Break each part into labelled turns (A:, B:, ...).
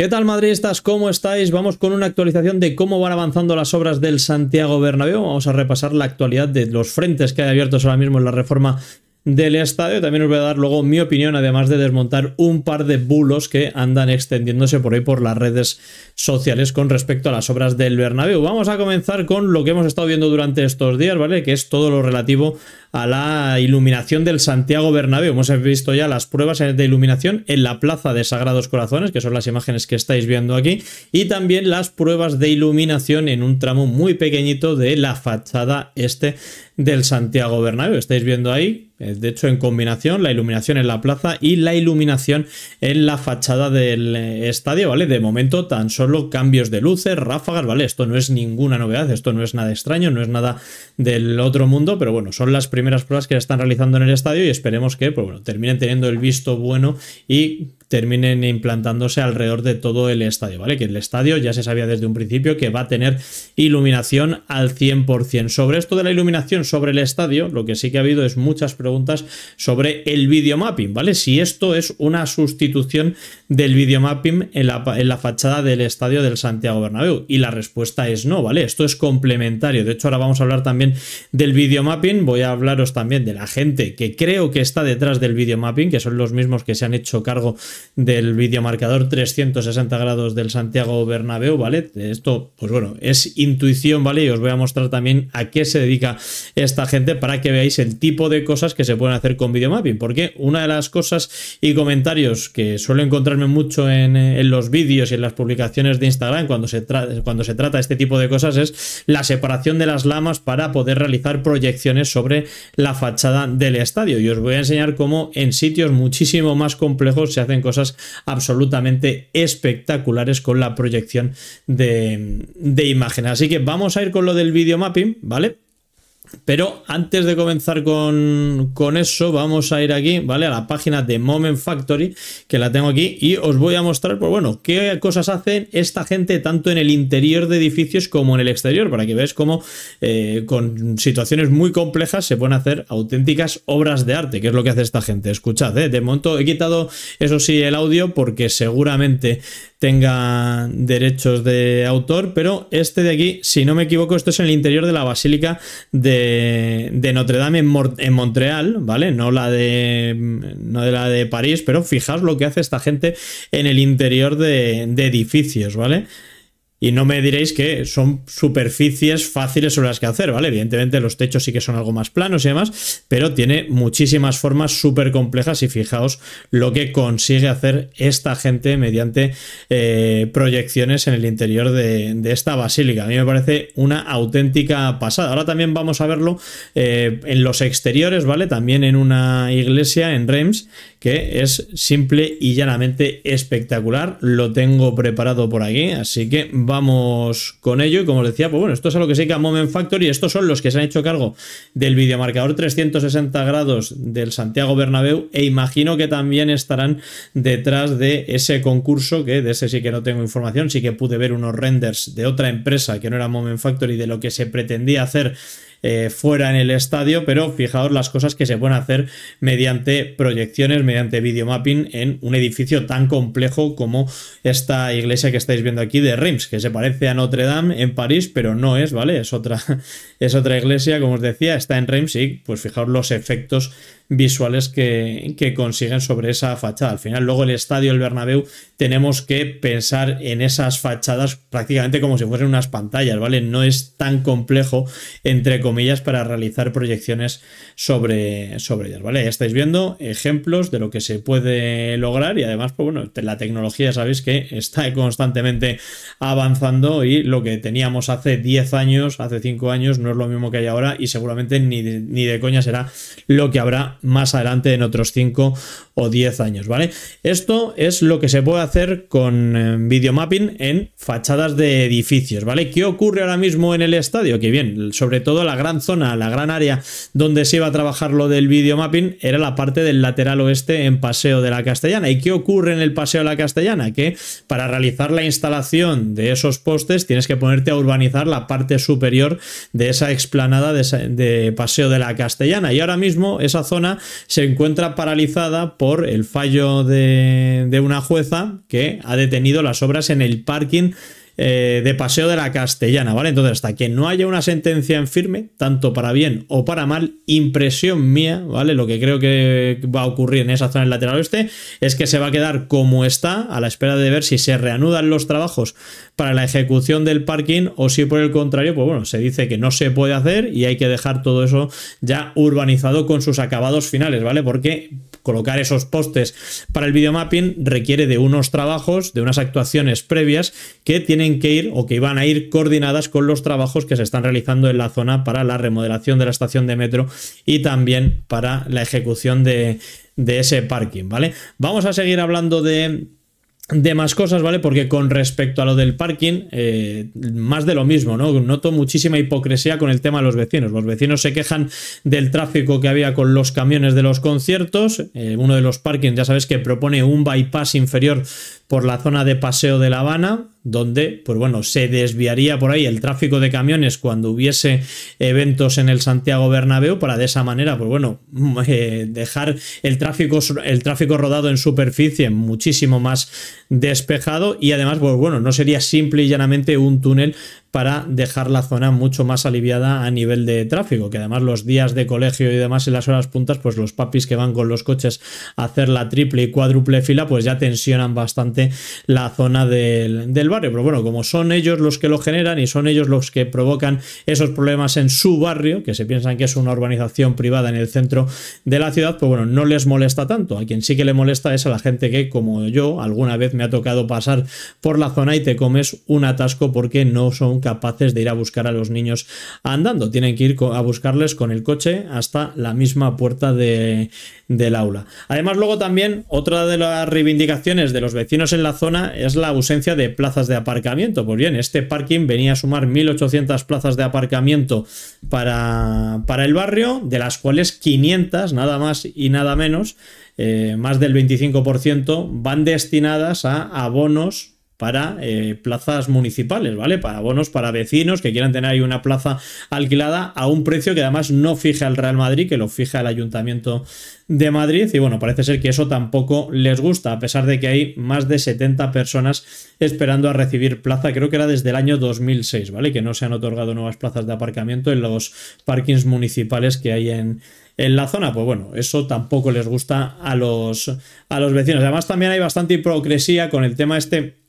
A: ¿Qué tal madridistas? ¿Cómo estáis? Vamos con una actualización de cómo van avanzando las obras del Santiago Bernabéu. Vamos a repasar la actualidad de los frentes que hay abiertos ahora mismo en la reforma del estadio. También os voy a dar luego mi opinión, además de desmontar un par de bulos que andan extendiéndose por ahí por las redes sociales con respecto a las obras del Bernabéu. Vamos a comenzar con lo que hemos estado viendo durante estos días, ¿vale? Que es todo lo relativo a la iluminación del Santiago Bernabéu. Hemos visto ya las pruebas de iluminación en la Plaza de Sagrados Corazones, que son las imágenes que estáis viendo aquí, y también las pruebas de iluminación en un tramo muy pequeñito de la fachada este del Santiago Bernabéu. Estáis viendo ahí, eh, de hecho en combinación, la iluminación en la plaza y la iluminación en la fachada del eh, estadio, ¿vale? De momento tan solo cambios de luces, ráfagas, ¿vale? Esto no es ninguna novedad, esto no es nada extraño, no es nada del otro mundo, pero bueno, son las primeras pruebas que están realizando en el estadio y esperemos que, pues bueno, terminen teniendo el visto bueno y terminen implantándose alrededor de todo el estadio, ¿vale? Que el estadio ya se sabía desde un principio que va a tener iluminación al 100%. Sobre esto de la iluminación sobre el estadio, lo que sí que ha habido es muchas preguntas sobre el videomapping, ¿vale? Si esto es una sustitución del videomapping en la, en la fachada del estadio del Santiago Bernabéu y la respuesta es no, ¿vale? Esto es complementario. De hecho, ahora vamos a hablar también del videomapping, voy a hablaros también de la gente que creo que está detrás del videomapping, que son los mismos que se han hecho cargo del videomarcador 360 grados del Santiago Bernabéu, ¿vale? Esto, pues bueno, es intuición, ¿vale? Y os voy a mostrar también a qué se dedica esta gente para que veáis el tipo de cosas que se pueden hacer con videomapping, porque una de las cosas y comentarios que suelo encontrarme mucho en, los vídeos y en las publicaciones de Instagram cuando se, cuando se trata este tipo de cosas es la separación de las lamas para poder realizar proyecciones sobre la fachada del estadio. Y os voy a enseñar cómo en sitios muchísimo más complejos se hacen cosas cosas absolutamente espectaculares con la proyección de, de imagen. Así que vamos a ir con lo del video mapping, ¿vale? Pero antes de comenzar con, eso, vamos a ir aquí, ¿vale? A la página de Moment Factory, que la tengo aquí, y os voy a mostrar, pues bueno, qué cosas hacen esta gente tanto en el interior de edificios como en el exterior, para que veáis cómo eh, con situaciones muy complejas se pueden hacer auténticas obras de arte, que es lo que hace esta gente. Escuchad, ¿eh? de momento he quitado, eso sí, el audio, porque seguramente Tenga derechos de autor, pero este de aquí, si no me equivoco, esto es en el interior de la Basílica de, Notre Dame en, Montreal, ¿vale? No la, de, no de la de París, pero fijaos lo que hace esta gente en el interior de, de edificios, ¿vale? Y no me diréis que son superficies fáciles sobre las que hacer, ¿vale? Evidentemente los techos sí que son algo más planos y demás, pero tiene muchísimas formas súper complejas y fijaos lo que consigue hacer esta gente mediante eh, proyecciones en el interior de, esta basílica. A mí me parece una auténtica pasada. Ahora también vamos a verlo eh, en los exteriores, ¿vale? También en una iglesia en Reims que es simple y llanamente espectacular. Lo tengo preparado por aquí, así que vamos con ello. Y como os decía, pues bueno, esto es a lo que se llama Moment Factory. Estos son los que se han hecho cargo del videomarcador 360 grados del Santiago Bernabéu. E imagino que también estarán detrás de ese concurso, que de ese sí que no tengo información. Sí que pude ver unos renders de otra empresa que no era Moment Factory, de lo que se pretendía hacer eh, fuera en el estadio, pero fijaos las cosas que se pueden hacer mediante proyecciones, mediante videomapping en un edificio tan complejo como esta iglesia que estáis viendo aquí de Reims, que se parece a Notre Dame en París, pero no es, ¿vale? Es otra, es otra iglesia, como os decía, está en Reims y pues fijaos los efectos visuales que, consiguen sobre esa fachada. Al final, luego el estadio, el Bernabéu, tenemos que pensar en esas fachadas prácticamente como si fuesen unas pantallas, ¿vale? No es tan complejo, entre para realizar proyecciones sobre, sobre ellas, ¿vale? Ya estáis viendo ejemplos de lo que se puede lograr y además, pues bueno, la tecnología sabéis que está constantemente avanzando y lo que teníamos hace 10 años, hace 5 años, no es lo mismo que hay ahora y seguramente ni de, ni coña será lo que habrá más adelante en otros 5 o 10 años, ¿vale? Esto es lo que se puede hacer con eh, videomapping en fachadas de edificios, ¿vale? ¿Qué ocurre ahora mismo en el estadio? Que bien, sobre todo la gran zona, la gran área donde se iba a trabajar lo del videomapping era la parte del lateral oeste en Paseo de la Castellana. ¿Y qué ocurre en el Paseo de la Castellana? Que para realizar la instalación de esos postes tienes que ponerte a urbanizar la parte superior de esa explanada de, Paseo de la Castellana. Y ahora mismo esa zona se encuentra paralizada por el fallo de una jueza que ha detenido las obras en el parking eh, de paseo de la castellana, ¿vale? Entonces, hasta que no haya una sentencia en firme, tanto para bien o para mal, impresión mía, ¿vale? Lo que creo que va a ocurrir en esa zona del lateral oeste es que se va a quedar como está, a la espera de ver si se reanudan los trabajos para la ejecución del parking o si por el contrario, pues bueno, se dice que no se puede hacer y hay que dejar todo eso ya urbanizado con sus acabados finales, ¿vale? Porque colocar esos postes para el videomapping requiere de unos trabajos, de unas actuaciones previas que tienen que ir o que van a ir coordinadas con los trabajos que se están realizando en la zona para la remodelación de la estación de metro y también para la ejecución de, de ese parking, ¿vale? Vamos a seguir hablando de de más cosas, ¿vale? Porque con respecto a lo del parking, eh, más de lo mismo, ¿no? Noto muchísima hipocresía con el tema de los vecinos. Los vecinos se quejan del tráfico que había con los camiones de los conciertos. Eh, uno de los parkings, ya sabes, que propone un bypass inferior por la zona de paseo de La Habana donde, pues bueno, se desviaría por ahí el tráfico de camiones cuando hubiese eventos en el Santiago Bernabéu para de esa manera, pues bueno, mm, eh, dejar el tráfico, el tráfico rodado en superficie muchísimo más despejado y además, pues bueno, no sería simple y llanamente un túnel para dejar la zona mucho más aliviada a nivel de tráfico, que además los días de colegio y demás y las horas puntas, pues los papis que van con los coches a hacer la triple y cuádruple fila, pues ya tensionan bastante la zona del, del barrio. Pero bueno, como son ellos los que lo generan y son ellos los que provocan esos problemas en su barrio, que se piensan que es una urbanización privada en el centro de la ciudad, pues bueno, no les molesta tanto. A quien sí que le molesta es a la gente que, como yo, alguna vez me ha tocado pasar por la zona y te comes un atasco porque no son capaces de ir a buscar a los niños andando. Tienen que ir a buscarles con el coche hasta la misma puerta del aula. Además, luego también otra de las reivindicaciones de los vecinos en la zona es la ausencia de plazas de aparcamiento. Pues bien, este parking venía a sumar 1.800 plazas de aparcamiento para, el barrio, de las cuales 500, nada más y nada menos, eh, más del 25%, van destinadas a abonos para eh, plazas municipales, ¿vale? Para bonos para vecinos que quieran tener ahí una plaza alquilada a un precio que además no fija el Real Madrid, que lo fija el Ayuntamiento de Madrid. Y bueno, parece ser que eso tampoco les gusta, a pesar de que hay más de 70 personas esperando a recibir plaza, creo que era desde el año 2006, ¿vale? Que no se han otorgado nuevas plazas de aparcamiento en los parkings municipales que hay en, en la zona, pues bueno, eso tampoco les gusta a los, a los vecinos. Además, también hay bastante hipocresía con el tema este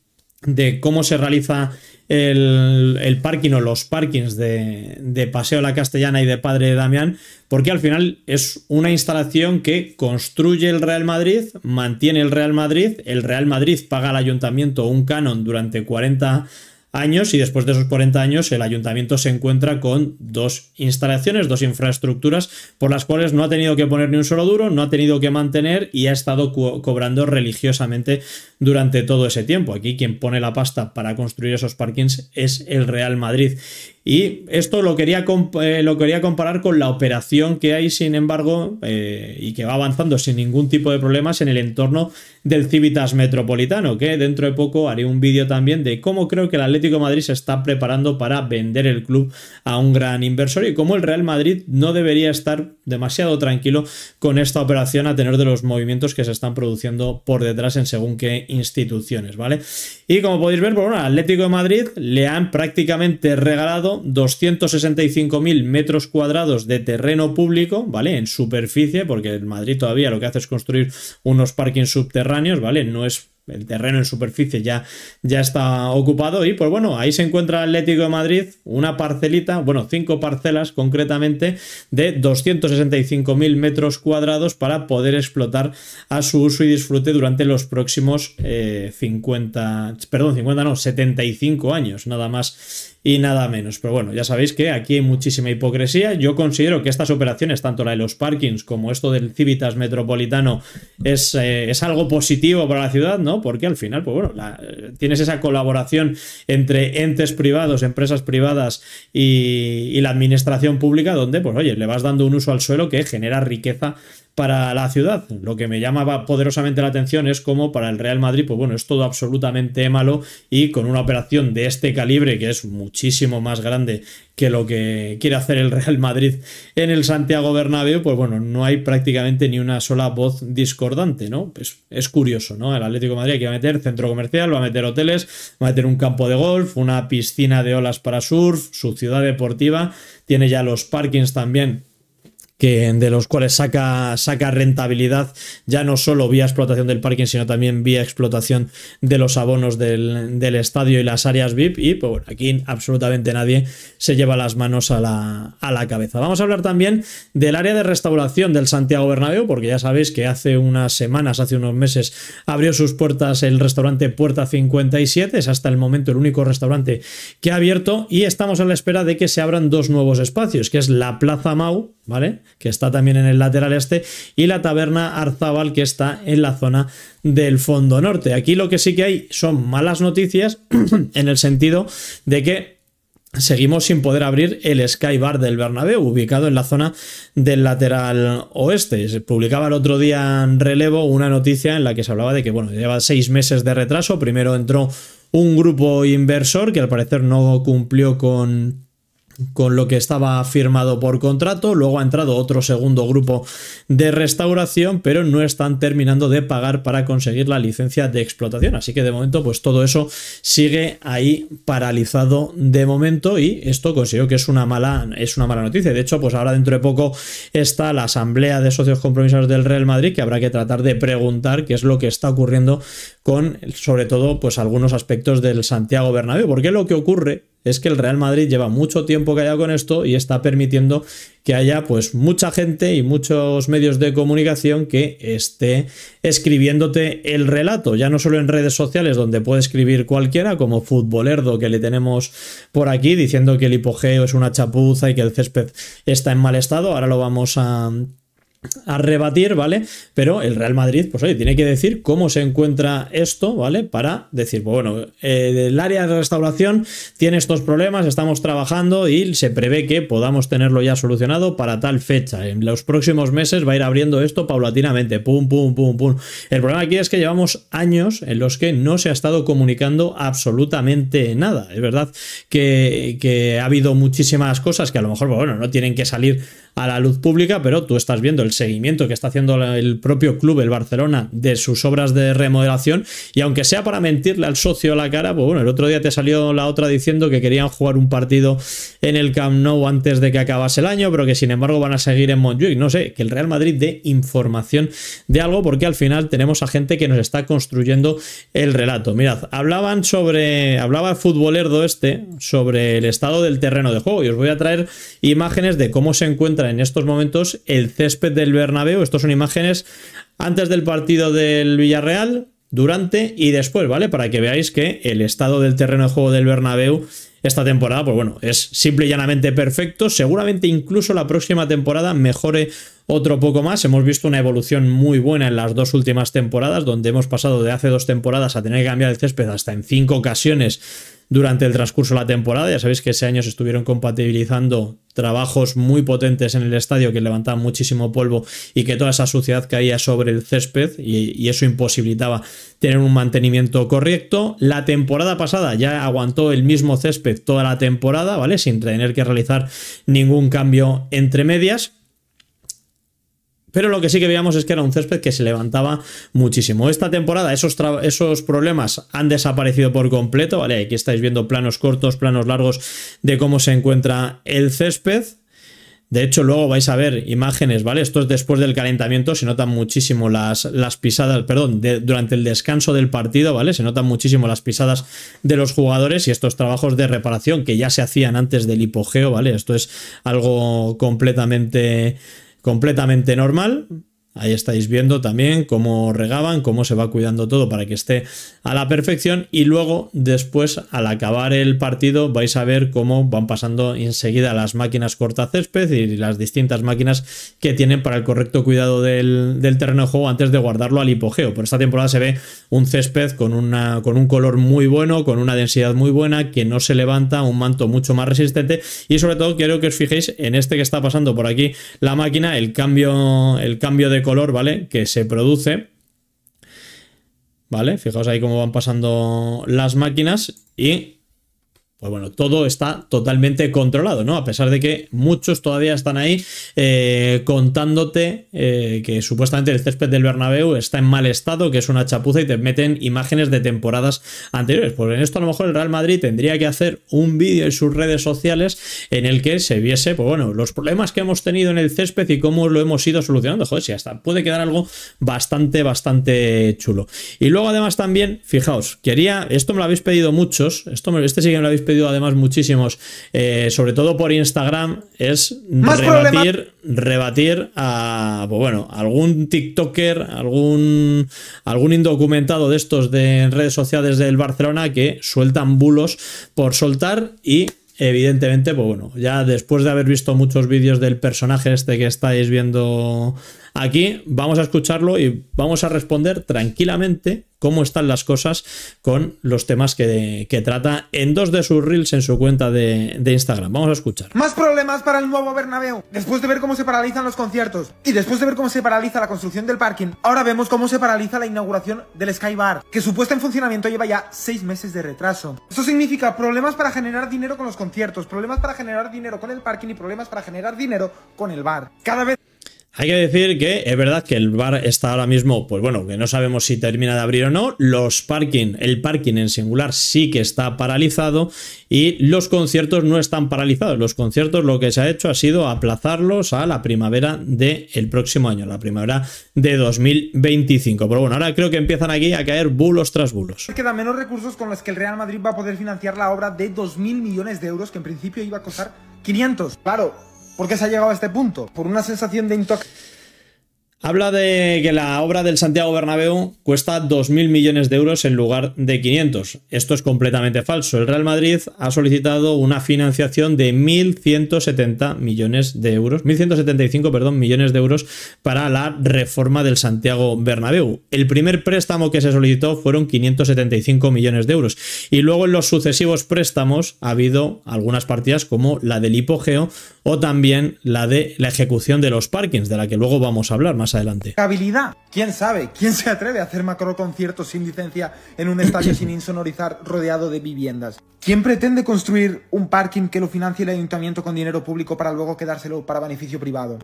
A: de cómo se realiza el, parking o los parkings de, Paseo La Castellana y de Padre Damián, porque al final es una instalación que construye el Real Madrid, mantiene el Real Madrid, el Real Madrid paga al ayuntamiento un canon durante 40 años y después de esos 40 años el ayuntamiento se encuentra con dos instalaciones, dos infraestructuras por las cuales no ha tenido que poner ni un solo duro, no ha tenido que mantener y ha estado cobrando religiosamente durante todo ese tiempo. Aquí quien pone la pasta para construir esos parkings es el Real Madrid. Y esto lo quería, eh, lo quería comparar con la operación que hay, sin embargo, eh, y que va avanzando sin ningún tipo de problemas en el entorno del Civitas Metropolitano, que dentro de poco haré un vídeo también de cómo creo que el Atlético de Madrid se está preparando para vender el club a un gran inversor y cómo el Real Madrid no debería estar demasiado tranquilo con esta operación a tener de los movimientos que se están produciendo por detrás en según qué instituciones, ¿vale? Y como podéis ver, por pues bueno, Atlético de Madrid le han prácticamente regalado 265.000 metros cuadrados de terreno público, ¿vale? En superficie, porque el Madrid todavía lo que hace es construir unos parkings subterráneos ¿vale? No es el terreno en superficie ya, ya está ocupado y pues bueno, ahí se encuentra Atlético de Madrid una parcelita, bueno, cinco parcelas concretamente de 265.000 metros cuadrados para poder explotar a su uso y disfrute durante los próximos 50, eh, perdón, 50 no, 75 años, nada más y nada menos. Pero bueno, ya sabéis que aquí hay muchísima hipocresía. Yo considero que estas operaciones, tanto la de los parkings como esto del Civitas Metropolitano, es, eh, algo positivo para la ciudad, ¿no? Porque al final, pues bueno, eh, tienes esa colaboración entre entes privados, empresas privadas y, y la administración pública, donde, pues oye, le vas dando un uso al suelo que genera riqueza para la ciudad. Lo que me llamaba poderosamente la atención es cómo para el Real Madrid, pues bueno, es todo absolutamente malo y con una operación de este calibre, que es muchísimo más grande que lo que quiere hacer el Real Madrid en el Santiago Bernabéu, pues bueno, no hay prácticamente ni una sola voz discordante, ¿no? Pues es curioso, ¿no? El Atlético de Madrid que va a meter centro comercial, va a meter hoteles, va a meter un campo de golf, una piscina de olas para surf, su ciudad deportiva, tiene ya los parkings también que, de los cuales saca, saca rentabilidad ya no solo vía explotación del parking, sino también vía explotación de los abonos del, estadio y las áreas VIP. Y pues aquí absolutamente nadie se lleva las manos a la, cabeza. Vamos a hablar también del área de restauración del Santiago Bernabéu, porque ya sabéis que hace unas semanas, hace unos meses, abrió sus puertas el restaurante Puerta 57, es hasta el momento el único restaurante que ha abierto y estamos a la espera de que se abran dos nuevos espacios, que es la Plaza Mau, ¿vale? que está también en el lateral este, y la taberna Arzábal, que está en la zona del fondo norte. Aquí lo que sí que hay son malas noticias en el sentido de que Seguimos sin poder abrir el Skybar del Bernabéu, ubicado en la zona del lateral oeste. Se publicaba el otro día en relevo una noticia en la que se hablaba de que, bueno, lleva seis meses de retraso. Primero entró un grupo inversor que al parecer no cumplió con con lo que estaba firmado por contrato, luego ha entrado otro segundo grupo de restauración, pero no están terminando de pagar para conseguir la licencia de explotación, así que de momento pues todo eso sigue ahí paralizado de momento y esto considero que es una mala es una mala noticia. De hecho, pues ahora dentro de poco está la asamblea de socios compromisarios del Real Madrid que habrá que tratar de preguntar qué es lo que está ocurriendo con sobre todo pues algunos aspectos del Santiago Bernabéu, porque lo que ocurre es que el Real Madrid lleva mucho tiempo callado con esto y está permitiendo que haya pues mucha gente y muchos medios de comunicación que esté escribiéndote el relato, ya no solo en redes sociales donde puede escribir cualquiera como futbolerdo que le tenemos por aquí diciendo que el hipogeo es una chapuza y que el césped está en mal estado, ahora lo vamos a a rebatir, ¿vale? Pero el Real Madrid, pues oye, tiene que decir cómo se encuentra esto, ¿vale? Para decir, pues bueno, eh, el área de restauración tiene estos problemas, estamos trabajando y se prevé que podamos tenerlo ya solucionado para tal fecha. En los próximos meses va a ir abriendo esto paulatinamente, pum, pum, pum, pum. El problema aquí es que llevamos años en los que no se ha estado comunicando absolutamente nada. Es verdad que, ha habido muchísimas cosas que a lo mejor, pues bueno, no tienen que salir a la luz pública, pero tú estás viendo el seguimiento que está haciendo el propio club, el Barcelona, de sus obras de remodelación. Y aunque sea para mentirle al socio la cara, pues bueno, el otro día te salió la otra diciendo que querían jugar un partido en el Camp Nou antes de que acabase el año, pero que sin embargo van a seguir en Montjuic. No sé, que el Real Madrid dé información de algo, porque al final tenemos a gente que nos está construyendo el relato. Mirad, hablaban sobre, hablaba el futbolerdo este sobre el estado del terreno de juego y os voy a traer imágenes de cómo se encuentra en estos momentos el césped del Bernabéu. Estas son imágenes antes del partido del Villarreal, durante y después, ¿vale? Para que veáis que el estado del terreno de juego del Bernabéu esta temporada, pues bueno, es simple y llanamente perfecto. Seguramente incluso la próxima temporada mejore otro poco más. Hemos visto una evolución muy buena en las dos últimas temporadas, donde hemos pasado de hace dos temporadas a tener que cambiar el césped hasta en cinco ocasiones durante el transcurso de la temporada. Ya sabéis que ese año se estuvieron compatibilizando trabajos muy potentes en el estadio que levantaban muchísimo polvo y que toda esa suciedad caía sobre el césped y, y, eso imposibilitaba tener un mantenimiento correcto. La temporada pasada ya aguantó el mismo césped toda la temporada, ¿vale? Sin tener que realizar ningún cambio entre medias. Pero lo que sí que veíamos es que era un césped que se levantaba muchísimo. Esta temporada esos, esos problemas han desaparecido por completo, ¿vale? Aquí estáis viendo planos cortos, planos largos de cómo se encuentra el césped. De hecho, luego vais a ver imágenes, ¿vale? Esto es después del calentamiento, se notan muchísimo las, las pisadas, perdón, durante el descanso del partido, ¿vale? Se notan muchísimo las pisadas de los jugadores y estos trabajos de reparación que ya se hacían antes del hipogeo, ¿vale? Esto es algo completamente completamente normal, Ahí estáis viendo también cómo regaban, cómo se va cuidando todo para que esté a la perfección y luego después al acabar el partido vais a ver cómo van pasando enseguida las máquinas corta césped y las distintas máquinas que tienen para el correcto cuidado del, del terreno de juego antes de guardarlo al hipogeo. Por esta temporada se ve un césped con, con un color muy bueno, con una densidad muy buena, que no se levanta, un manto mucho más resistente y sobre todo quiero que os fijéis en este que está pasando por aquí la máquina, el cambio, el cambio de color, ¿vale? Que se produce. ¿Vale? Fijaos ahí cómo van pasando las máquinas y pues bueno, todo está totalmente controlado, ¿no? A pesar de que muchos todavía están ahí eh, contándote eh, que supuestamente el césped del Bernabéu está en mal estado, que es una chapuza y te meten imágenes de temporadas anteriores. Pues en esto a lo mejor el Real Madrid tendría que hacer un vídeo en sus redes sociales en el que se viese, pues bueno, los problemas que hemos tenido en el césped y cómo lo hemos ido solucionando. Joder, si hasta puede quedar algo bastante, bastante chulo. Y luego además también, fijaos, quería, esto me lo habéis pedido muchos, esto este sí que me lo habéis pedido además muchísimos, eh, sobre todo por Instagram, es rebatir, rebatir a pues bueno, algún TikToker, algún, algún indocumentado de estos de redes sociales del Barcelona que sueltan bulos por soltar y evidentemente, pues bueno, ya después de haber visto muchos vídeos del personaje este que estáis viendo Aquí vamos a escucharlo y vamos a responder tranquilamente cómo están las cosas con los temas que, trata en dos de sus reels en su cuenta de, Instagram. Vamos a escuchar.
B: Más problemas para el nuevo Bernabéu. Después de ver cómo se paralizan los conciertos y después de ver cómo se paraliza la construcción del parking, ahora vemos cómo se paraliza la inauguración del Skybar, que su puesta en funcionamiento lleva ya seis meses de retraso. Esto significa problemas para generar dinero con los conciertos, problemas para generar dinero con el parking y problemas para generar dinero con el bar. Cada vez...
A: Hay que decir que es verdad que el bar está ahora mismo, pues bueno, que no sabemos si termina de abrir o no. Los parking, el parking en singular sí que está paralizado y los conciertos no están paralizados. Los conciertos lo que se ha hecho ha sido aplazarlos a la primavera del próximo año, la primavera de 2025. Pero bueno, ahora creo que empiezan aquí a caer bulos tras bulos.
B: Quedan menos recursos con los que el Real Madrid va a poder financiar la obra de 2.000 millones de euros que en principio iba a costar 500. Claro, ¿Por qué se ha llegado a este punto? Por una sensación de intoxicación
A: Habla de que la obra del Santiago Bernabéu cuesta 2.000 millones de euros en lugar de 500. Esto es completamente falso. El Real Madrid ha solicitado una financiación de 1.170 millones de euros, 1.175 perdón, millones de euros para la reforma del Santiago Bernabéu. El primer préstamo que se solicitó fueron 575 millones de euros. Y luego en los sucesivos préstamos ha habido algunas partidas como la del hipogeo o también la de la ejecución de los parkings, de la que luego vamos a hablar más adelante.
B: ¿Quién sabe? ¿Quién se atreve a hacer macroconciertos sin licencia en un estadio sin insonorizar rodeado de viviendas? ¿Quién pretende construir un parking que lo financie el ayuntamiento con dinero público para luego quedárselo para beneficio privado?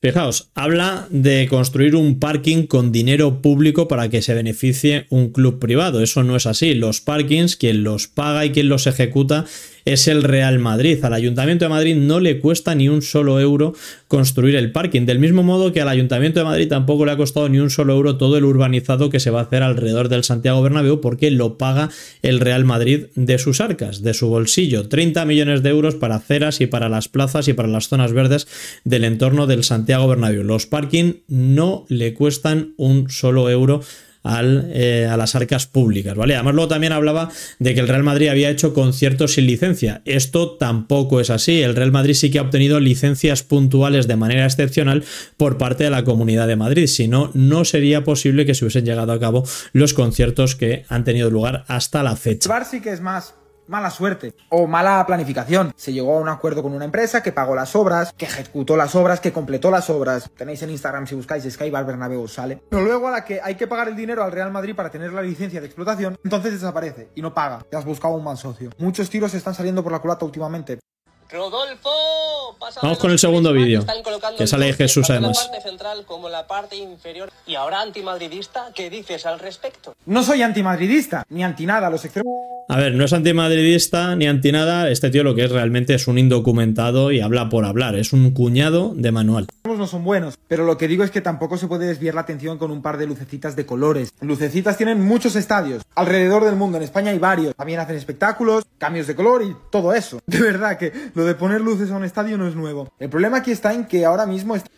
A: Fijaos, habla de construir un parking con dinero público para que se beneficie un club privado. Eso no es así. Los parkings, quien los paga y quien los ejecuta es el Real Madrid. Al Ayuntamiento de Madrid no le cuesta ni un solo euro construir el parking, del mismo modo que al Ayuntamiento de Madrid tampoco le ha costado ni un solo euro todo el urbanizado que se va a hacer alrededor del Santiago Bernabéu porque lo paga el Real Madrid de sus arcas, de su bolsillo. 30 millones de euros para aceras y para las plazas y para las zonas verdes del entorno del Santiago Bernabéu. Los parking no le cuestan un solo euro al, eh, a las arcas públicas, ¿vale? Además luego también hablaba de que el Real Madrid había hecho conciertos sin licencia. Esto tampoco es así. El Real Madrid sí que ha obtenido licencias puntuales de manera excepcional por parte de la Comunidad de Madrid. Si no, no sería posible que se hubiesen llegado a cabo los conciertos que han tenido lugar hasta la
B: fecha. que es más mala suerte o mala planificación. Se llegó a un acuerdo con una empresa que pagó las obras, que ejecutó las obras, que completó las obras. Tenéis en Instagram si buscáis Skybar Bernabéu sale. Pero luego a la que hay que pagar el dinero al Real Madrid para tener la licencia de explotación, entonces desaparece y no paga. Ya has buscado un mal socio. Muchos tiros están saliendo por la culata últimamente. Rodolfo
A: Vamos con el segundo vídeo, que sale Jesús además.
B: Y ahora antimadridista, ¿qué dices al respecto? No soy antimadridista, ni antinada, los extremos...
A: A ver, no es antimadridista ni antinada, este tío lo que es realmente es un indocumentado y habla por hablar, es un cuñado de manual.
B: No son buenos, pero lo que digo es que tampoco se puede desviar la atención con un par de lucecitas de colores. Lucecitas tienen muchos estadios, alrededor del mundo, en España hay varios. También hacen espectáculos, cambios de color y todo eso. De verdad que lo de poner luces a un estadio no es nuevo. El problema aquí está en que ahora mismo... Está...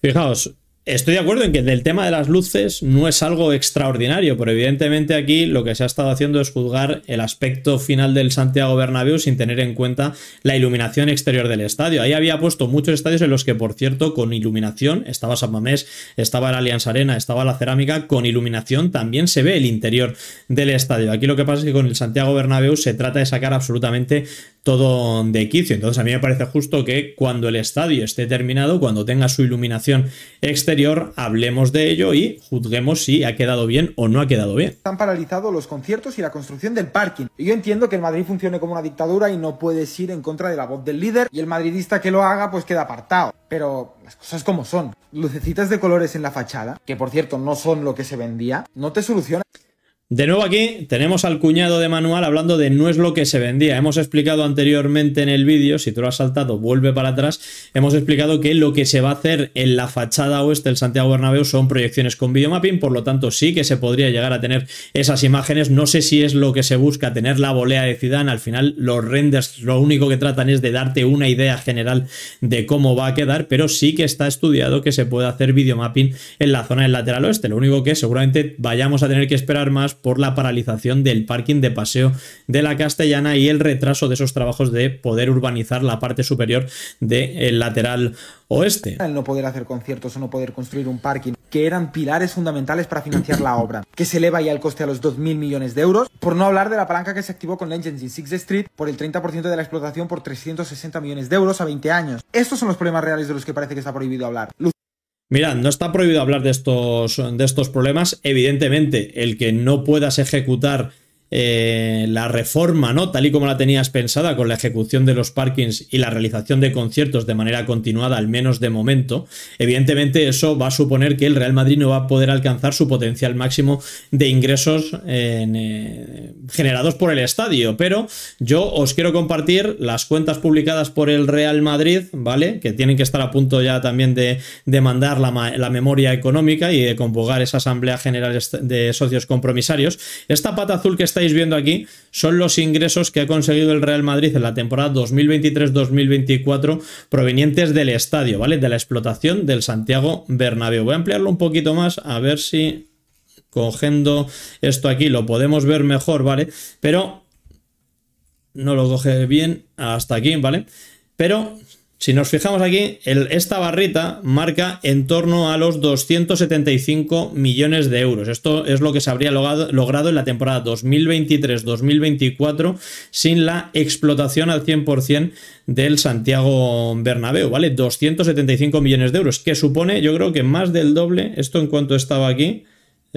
A: Fijaos, Estoy de acuerdo en que del tema de las luces no es algo extraordinario, pero evidentemente aquí lo que se ha estado haciendo es juzgar el aspecto final del Santiago Bernabéu sin tener en cuenta la iluminación exterior del estadio. Ahí había puesto muchos estadios en los que, por cierto, con iluminación, estaba San Mamés, estaba la Alianza Arena, estaba la Cerámica, con iluminación también se ve el interior del estadio. Aquí lo que pasa es que con el Santiago Bernabéu se trata de sacar absolutamente todo de quicio. Entonces a mí me parece justo que cuando el estadio esté terminado, cuando tenga su iluminación exterior, hablemos de ello y juzguemos si ha quedado bien o no ha quedado bien.
B: Están paralizados los conciertos y la construcción del parking. Yo entiendo que el Madrid funcione como una dictadura y no puedes ir en contra de la voz del líder y el madridista que lo haga pues queda apartado. Pero las cosas como son. Lucecitas de colores en la fachada, que por cierto no son lo que se vendía, no te soluciona
A: de nuevo aquí tenemos al cuñado de Manual hablando de no es lo que se vendía. Hemos explicado anteriormente en el vídeo, si tú lo has saltado, vuelve para atrás, hemos explicado que lo que se va a hacer en la fachada oeste del Santiago Bernabéu son proyecciones con videomapping, por lo tanto sí que se podría llegar a tener esas imágenes. No sé si es lo que se busca, tener la volea de Zidane. Al final los renders lo único que tratan es de darte una idea general de cómo va a quedar, pero sí que está estudiado que se puede hacer videomapping en la zona del lateral oeste. Lo único que seguramente vayamos a tener que esperar más por la paralización del parking de paseo de la Castellana y el retraso de esos trabajos de poder urbanizar la parte superior del lateral oeste.
B: El no poder hacer conciertos o no poder construir un parking, que eran pilares fundamentales para financiar la obra, que se eleva ya el coste a los 2.000 millones de euros, por no hablar de la palanca que se activó con la Engine Sixth Street por el 30% de la explotación por 360 millones de euros a 20 años. Estos son los problemas reales de los que parece que está prohibido hablar.
A: Mirad, no está prohibido hablar de estos, de estos problemas. Evidentemente, el que no puedas ejecutar eh, la reforma, ¿no? Tal y como la tenías pensada, con la ejecución de los parkings y la realización de conciertos de manera continuada, al menos de momento, evidentemente eso va a suponer que el Real Madrid no va a poder alcanzar su potencial máximo de ingresos eh, generados por el estadio. Pero yo os quiero compartir las cuentas publicadas por el Real Madrid, ¿vale? Que tienen que estar a punto ya también de, demandar mandar la, la memoria económica y de convocar esa asamblea general de socios compromisarios. Esta pata azul que está estáis viendo aquí son los ingresos que ha conseguido el Real Madrid en la temporada 2023-2024 provenientes del estadio, ¿vale? De la explotación del Santiago Bernabéu. Voy a ampliarlo un poquito más a ver si cogiendo esto aquí lo podemos ver mejor, ¿vale? Pero no lo coge bien hasta aquí, ¿vale? Pero si nos fijamos aquí, esta barrita marca en torno a los 275 millones de euros. Esto es lo que se habría logrado en la temporada 2023-2024 sin la explotación al 100% del Santiago Bernabéu, ¿vale? 275 millones de euros, que supone yo creo que más del doble, esto en cuanto estaba aquí,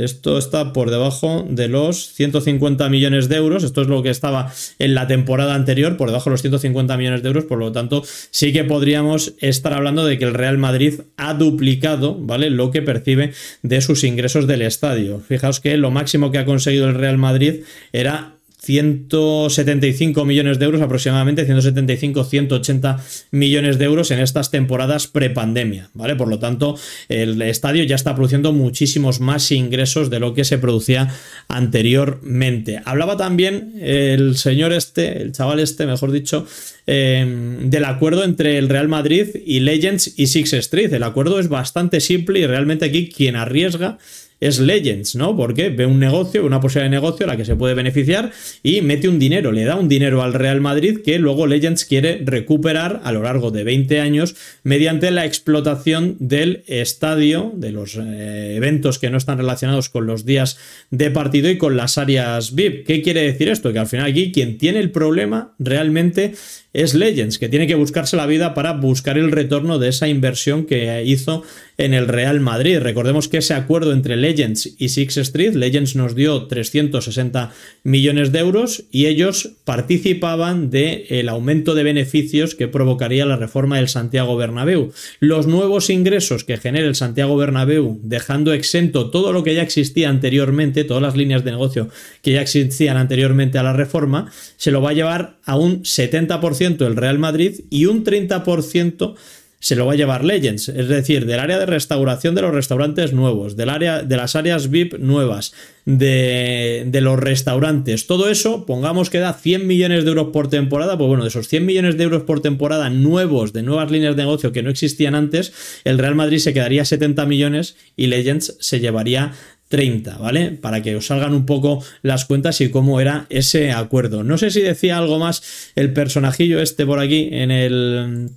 A: esto está por debajo de los 150 millones de euros. Esto es lo que estaba en la temporada anterior, por debajo de los 150 millones de euros. Por lo tanto, sí que podríamos estar hablando de que el Real Madrid ha duplicado, ¿vale? Lo que percibe de sus ingresos del estadio. Fijaos que lo máximo que ha conseguido el Real Madrid era 175 millones de euros aproximadamente, 175, 180 millones de euros en estas temporadas prepandemia, ¿vale? Por lo tanto, el estadio ya está produciendo muchísimos más ingresos de lo que se producía anteriormente. Hablaba también el señor este, el chaval este, mejor dicho, eh, del acuerdo entre el Real Madrid y Legends y Six Street. El acuerdo es bastante simple y realmente aquí quien arriesga es Legends, ¿no? Porque ve un negocio, una posibilidad de negocio a la que se puede beneficiar y mete un dinero, le da un dinero al Real Madrid que luego Legends quiere recuperar a lo largo de 20 años mediante la explotación del estadio, de los eh, eventos que no están relacionados con los días de partido y con las áreas VIP. ¿Qué quiere decir esto? Que al final aquí quien tiene el problema realmente es Legends, que tiene que buscarse la vida para buscar el retorno de esa inversión que hizo en el Real Madrid. Recordemos que ese acuerdo entre Legends Legends y Six Street. Legends nos dio 360 millones de euros y ellos participaban del el aumento de beneficios que provocaría la reforma del Santiago Bernabéu. Los nuevos ingresos que genera el Santiago Bernabéu, dejando exento todo lo que ya existía anteriormente, todas las líneas de negocio que ya existían anteriormente a la reforma, se lo va a llevar a un 70% el Real Madrid y un 30% se lo va a llevar Legends, es decir, del área de restauración de los restaurantes nuevos, del área de las áreas VIP nuevas, de, de, los restaurantes, todo eso, pongamos que da 100 millones de euros por temporada, pues bueno, de esos 100 millones de euros por temporada nuevos, de nuevas líneas de negocio que no existían antes, el Real Madrid se quedaría 70 millones y Legends se llevaría 30, ¿vale? Para que os salgan un poco las cuentas y cómo era ese acuerdo. No sé si decía algo más el personajillo este por aquí en el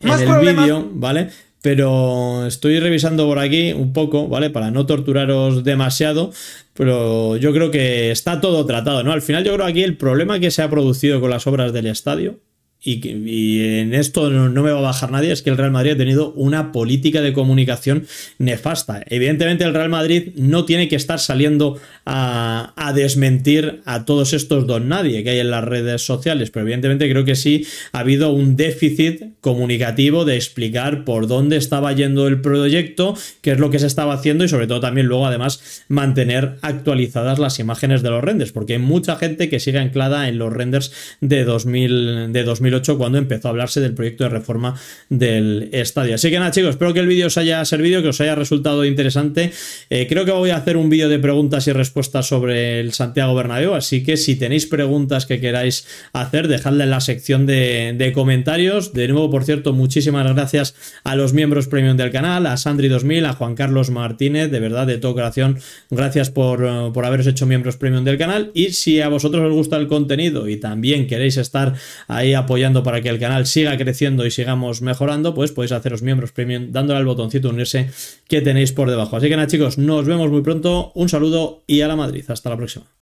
A: en el vídeo, ¿vale? Pero estoy revisando por aquí un poco, ¿vale? Para no torturaros demasiado, pero yo creo que está todo tratado, ¿no? Al final yo creo que aquí el problema que se ha producido con las obras del estadio, y, en esto no, me va a bajar nadie, es que el Real Madrid ha tenido una política de comunicación nefasta. Evidentemente el Real Madrid no tiene que estar saliendo a, desmentir a todos estos dos nadie que hay en las redes sociales, pero evidentemente creo que sí ha habido un déficit comunicativo de explicar por dónde estaba yendo el proyecto, qué es lo que se estaba haciendo y sobre todo también luego además mantener actualizadas las imágenes de los renders, porque hay mucha gente que sigue anclada en los renders de 2000, de cuando empezó a hablarse del proyecto de reforma del estadio. Así que nada chicos, espero que el vídeo os haya servido, que os haya resultado interesante. Eh, creo que voy a hacer un vídeo de preguntas y respuestas sobre el Santiago Bernabéu, así que si tenéis preguntas que queráis hacer, dejadla en la sección de, comentarios. De nuevo, por cierto, muchísimas gracias a los miembros premium del canal, a Sandri2000, a Juan Carlos Martínez, de verdad, de todo corazón, gracias por, por haberos hecho miembros premium del canal y si a vosotros os gusta el contenido y también queréis estar ahí apoyando para que el canal siga creciendo y sigamos mejorando, pues podéis haceros miembros premium dándole al botoncito unirse que tenéis por debajo. Así que nada chicos, nos vemos muy pronto, un saludo y a la Madrid, hasta la próxima.